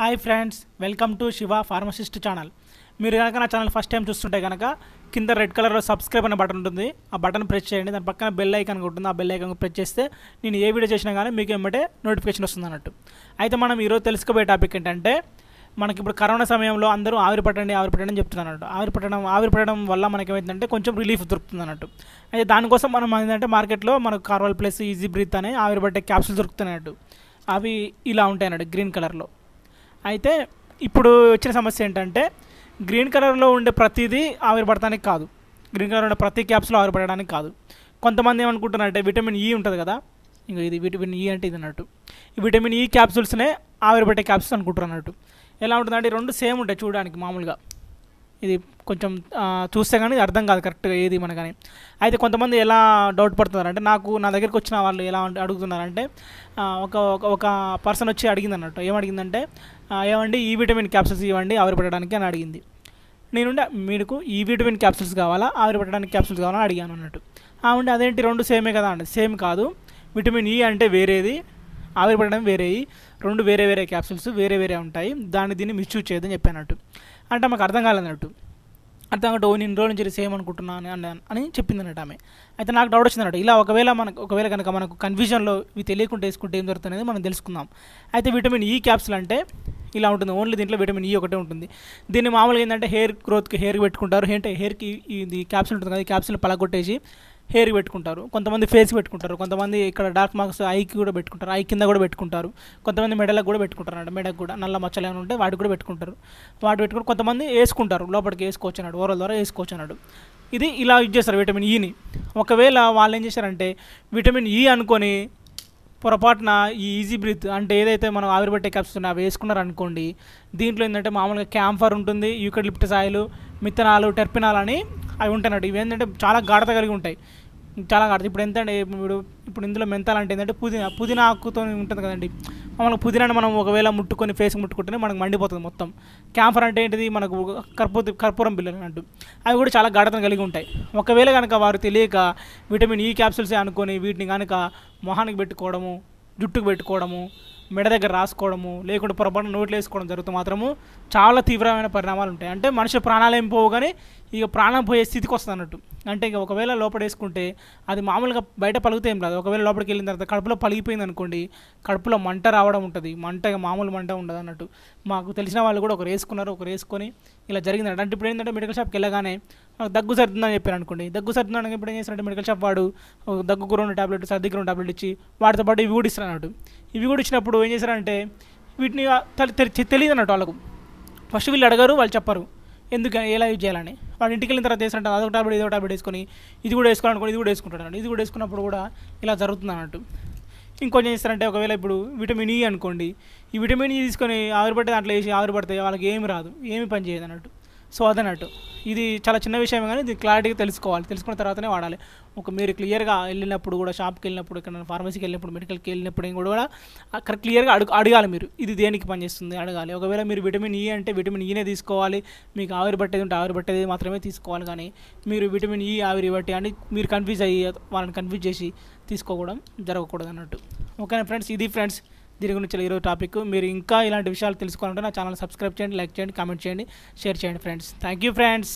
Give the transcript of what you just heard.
hi friends welcome to Shiva pharmacist channel మీరు కనుక నా ఛానల్ ఫస్ట్ టైం చూస్తుంటే కనుక కింద రెడ్ కలర్లో సబ్స్క్రైబ్ అనే బటన్ ఉంటుంది ఆ బటన్ ప్రెస్ చేయండి దాని పక్కన బెల్ ఐకాన్ ఉంటుంది ఆ బెల్ ఐకన్ ప్రెస్ చేస్తే నేను ఏ వీడియో చేసినా కానీ మీకు ఏమంటే నోటిఫికేషన్ వస్తుంది అన్నట్టు అయితే మనం ఈరోజు తెలుసుకోబోయే టాపిక్ ఏంటంటే మనకి ఇప్పుడు కరోనా సమయంలో అందరూ ఆవిరి పట్టండి ఆవిరి పట్టండి అని చెప్తున్నారు అన్నట్టు ఆవిరి పట్టడం వల్ల మనకి ఏమైందంటే కొంచెం రిలీఫ్ దొరుకుతుంది అన్నట్టు అయితే దానికోసం మనం ఏంటంటే మార్కెట్లో మనకు కార్వల్ ప్లస్ ఈజీ బ్రీత్ అనే పట్టే క్యాప్సూల్ దొరుకుతున్నాయి అవి ఇలా ఉంటాయి అన్నట్టు గ్రీన్ కలర్లో అయితే ఇప్పుడు వచ్చిన సమస్య ఏంటంటే గ్రీన్ కలర్లో ఉండే ప్రతిదీ ఆవిరిపడటానికి కాదు గ్రీన్ కలర్ ఉండే ప్రతి క్యాప్స్లో ఆవిరిపడడానికి కాదు కొంతమంది ఏమనుకుంటున్నారంటే విటమిన్ ఈ e ఉంటుంది కదా ఇంకా ఇది విటమిన్ ఈ e అంటే ఇది అన్నట్టు ఈ విటమిన్ ఈ e క్యాప్సూల్స్నే ఆవిరిపట్టే క్యాప్సూల్స్ అనుకుంటారు అన్నట్టు ఎలా ఉంటుందంటే రెండు సేమ్ ఉంటాయి చూడడానికి మామూలుగా ఇది కొంచెం చూస్తే కానీ అర్థం కాదు కరెక్ట్గా ఏది మనకని అయితే కొంతమంది ఎలా డౌట్ పడుతున్నారు అంటే నాకు నా దగ్గరికి వచ్చిన వాళ్ళు ఎలా అడుగుతున్నారంటే ఒక ఒక పర్సన్ వచ్చి అడిగింది అన్నట్టు ఏమడిగిందంటే ఏమండి ఈ విటమిన్ క్యాప్సిల్స్ ఇవ్వండి ఆవిరి పెట్టడానికి అని అడిగింది ఉండే మీకు ఈ విటమిన్ క్యాప్సిల్స్ కావాలా ఆవిరి పెట్టడానికి క్యాప్సిల్స్ కావాలని అడిగాను అన్నట్టు ఆవిడ అదేంటి రెండు సేమే కదా అండి సేమ్ కాదు విటమిన్ ఈ e అంటే వేరేది ఆవిరి పడడం వేరేవి రెండు వేరే వేరే క్యాప్సిల్స్ వేరే వేరే ఉంటాయి దాన్ని దీన్ని మిస్యూజ్ చేయదని చెప్పినట్టు అంటే మాకు అర్థం కాలేదన్నట్టు అర్థం కాబట్టి ఓ నేను రోజు నుంచి సేమ్ అనుకుంటున్నాను అని అని చెప్పింది అన్నట్టు ఆమె అయితే నాకు డౌట్ వచ్చిందన్నట్టు ఇలా ఒకవేళ మనకు ఒకవేళ కనుక మనకు కన్ఫ్యూజన్లో ఇవి తెలియకుండా వేసుకుంటే ఏం జరుగుతుంది మనం తెలుసుకుందాం అయితే విటమిన్ ఈ క్యాప్సుల్ అంటే ఇలా ఉంటుంది ఓన్లీ దీంట్లో విటమిన్ ఈ e ఒకటే ఉంటుంది దీన్ని మామూలుగా ఏంటంటే హెయిర్ గ్రోత్కి హెయిర్ పెట్టుకుంటారు అంటే హెయిర్కి ఇది క్యాప్సిల్ ఉంటుంది కదా క్యాప్సిల్ పలగొట్టేసి హెయిర్ పెట్టుకుంటారు కొంతమంది ఫేస్ పెట్టుకుంటారు కొంతమంది ఇక్కడ డార్క్ మార్క్స్ ఐకి కూడా పెట్టుకుంటారు ఐ కింద కూడా పెట్టుకుంటారు కొంతమంది మెడలకు కూడా పెట్టుకుంటారు అంటే మెడకు కూడా నల్ల మచ్చలు ఏమైనా ఉంటే వాటికి కూడా పెట్టుకుంటారు వాటి పెట్టుకుని కొంతమంది వేసుకుంటారు లోపలికి వేసుకోవచ్చు అన్నాడు ఓరల్ ద్వారా వేసుకోవచ్చు అన్నాడు ఇది ఇలా యూజ్ చేస్తారు విటమిన్ ఈని e ఒకవేళ వాళ్ళు ఏం చేశారంటే విటమిన్ ఈ e అనుకొని పొరపాటున ఈ ఈజీ బ్రీత్ అంటే ఏదైతే మనం ఆవిరిపట్టే క్యాప్స్ అవి వేసుకున్నారు అనుకోండి దీంట్లో ఏంటంటే మామూలుగా క్యాంఫర్ ఉంటుంది యూకలిప్టస్ ఆయిల్ మిత్తనాలు టెర్పినాల్ అని అవి ఉంటాయి ఇవి ఏంటంటే చాలా గాఢత కలిగి ఉంటాయి చాలా గాఢత ఇప్పుడు ఎంత ఇప్పుడు ఇప్పుడు ఇందులో మెంతాలు అంటే ఏంటంటే పుదీనా పుదీనా ఆకుతో ఉంటుంది కదండి మనకు పుదీనాని మనం ఒకవేళ ముట్టుకొని ఫేస్ ముట్టుకుంటేనే మనకు మండిపోతుంది మొత్తం క్యాంఫర్ అంటే ఏంటిది మనకు కర్పూ కర్పూరం బిల్లలు అంటూ అవి కూడా చాలా గాఢతను కలిగి ఉంటాయి ఒకవేళ కనుక వారు తెలియక విటమిన్ ఈ క్యాప్సూల్సే అనుకొని వీటిని కనుక మొహానికి పెట్టుకోవడము జుట్టుకు పెట్టుకోవడము మెడ దగ్గర రాసుకోవడము లేకుంటే పొరపాటు నోట్లు వేసుకోవడం జరుగుతూ మాత్రము చాలా తీవ్రమైన పరిణామాలు ఉంటాయి అంటే మనిషి ప్రాణాలు ఏం పోవు కానీ ఇక ప్రాణం పోయే స్థితికి వస్తుంది అన్నట్టు అంటే ఇక ఒకవేళ లోపడేసుకుంటే అది మామూలుగా బయట పలుగుతే ఏం రాదు ఒకవేళ లోపలికి వెళ్ళిన తర్వాత కడుపులో పలిగిపోయింది అనుకోండి కడుపులో మంట రావడం ఉంటుంది మంట మామూలు మంట ఉండదు అన్నట్టు మాకు తెలిసిన వాళ్ళు కూడా ఒకరు వేసుకున్నారు ఒకరు వేసుకొని ఇలా జరిగింది అంటే ఇప్పుడు ఏంటంటే మెడికల్ షాప్కి వెళ్ళగానే నాకు దగ్గు సర్దుందని చెప్పారు అనుకోండి దగ్గు సర్దుందని ఇప్పుడు ఏం చేస్తాడు మెడికల్ షాప్ వాడు దగ్గుకు రెండు టాబ్లెట్ సర్దికి రెండు టాబ్లెట్ ఇచ్చి వాటితో పాటు ఇవి కూడా ఇస్తారు అన్నట్టు ఇవి కూడా ఇచ్చినప్పుడు ఏం చేశారంటే వీటిని తెలియదు అన్నట్టు వాళ్ళకు ఫస్ట్ వీళ్ళు అడగారు వాళ్ళు చెప్పరు ఎందుకు ఎలా యూజ్ చేయాలని వాడు ఇంటికి వెళ్ళిన తర్వాత వేసినట్టు అదొక టాబ్లెట్ ఏదో టాబ్లెట్ వేసుకొని ఇది కూడా వేసుకోవాలనుకోండి ఇది కూడా వేసుకుంటాడు ఇది కూడా వేసుకున్నప్పుడు కూడా ఇలా జరుగుతుంది అన్నట్టు ఇంకొంచెం చేస్తారంటే ఒకవేళ ఇప్పుడు విటమిన్ ఈ e అనుకోండి ఈ విటమిన్ ఈ e తీసుకొని ఆవిరి పడితే దాంట్లో వేసి ఆవిరి పడితే వాళ్ళకి ఏమి రాదు ఏమి పని చేయదు అన్నట్టు సో అదన్నట్టు ఇది చాలా చిన్న విషయం కానీ ఇది క్లారిటీగా తెలుసుకోవాలి తెలుసుకున్న తర్వాతనే వాడాలి ఒక మీరు క్లియర్గా వెళ్ళినప్పుడు కూడా షాప్కి వెళ్ళినప్పుడు ఇక్కడ ఫార్మసీకి వెళ్ళినప్పుడు మెడికల్కి వెళ్ళినప్పుడు కూడా అక్కడ క్లియర్గా అడుగు అడగాలి మీరు ఇది దేనికి పనిచేస్తుంది అడగాలి ఒకవేళ మీరు విటమిన్ ఈ e అంటే విటమిన్ ఈనే e తీసుకోవాలి మీకు ఆవిరి పట్టేది ఉంటే ఆవిరి పట్టేది మాత్రమే తీసుకోవాలి కానీ మీరు విటమిన్ ఈ e, ఆవిరి బట్టి అని మీరు కన్ఫ్యూజ్ అయ్యి వాళ్ళని కన్ఫ్యూజ్ చేసి తీసుకోవడం జరగకూడదు అన్నట్టు ఓకేనా ఫ్రెండ్స్ ఇది ఫ్రెండ్స్ దీని గురించి ఈరోజు టాపిక్ మీరు ఇంకా ఇలాంటి విషయాలు తెలుసుకోవాలంటే నా ఛానల్ సబ్స్క్రైబ్ చేయండి లైక్ చేయండి కామెంట్ చేయండి షేర్ చేయండి ఫ్రెండ్స్ థ్యాంక్ యూ ఫ్రెండ్స్